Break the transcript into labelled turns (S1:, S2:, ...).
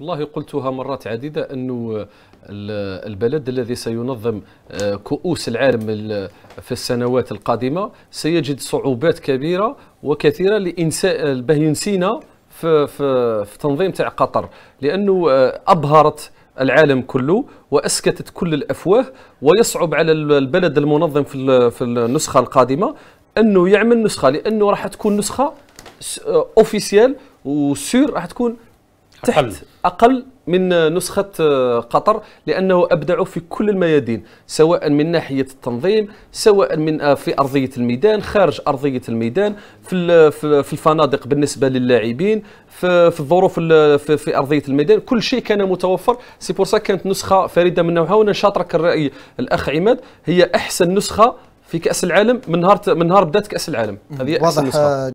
S1: والله قلتها مرات عديدة أنه البلد الذي سينظم آه، كؤوس العالم في السنوات القادمة سيجد صعوبات كبيرة وكثيرة لإنساء بهينسينا في, في, في تنظيم تاع قطر لأنه آه، أبهرت العالم كله وأسكتت كل الأفواه ويصعب على البلد المنظم في النسخة القادمة أنه يعمل نسخة لأنه راح تكون نسخة أوفيسيال آه، وسور راح تكون تحت أقل. من نسخة قطر لأنه أبدعوا في كل الميادين سواء من ناحية التنظيم سواء من آه، في أرضية الميدان خارج أرضية الميدان في الفنادق بالنسبة للاعبين في الظروف في أرضية الميدان كل شيء كان متوفر سي بور كانت نسخة فريدة من نوعها وأنا شاطرك الرأي الأخ عماد هي أحسن نسخة في كأس العالم من نهار من نهار بدات كأس العالم
S2: هذه أحسن نسخة آه،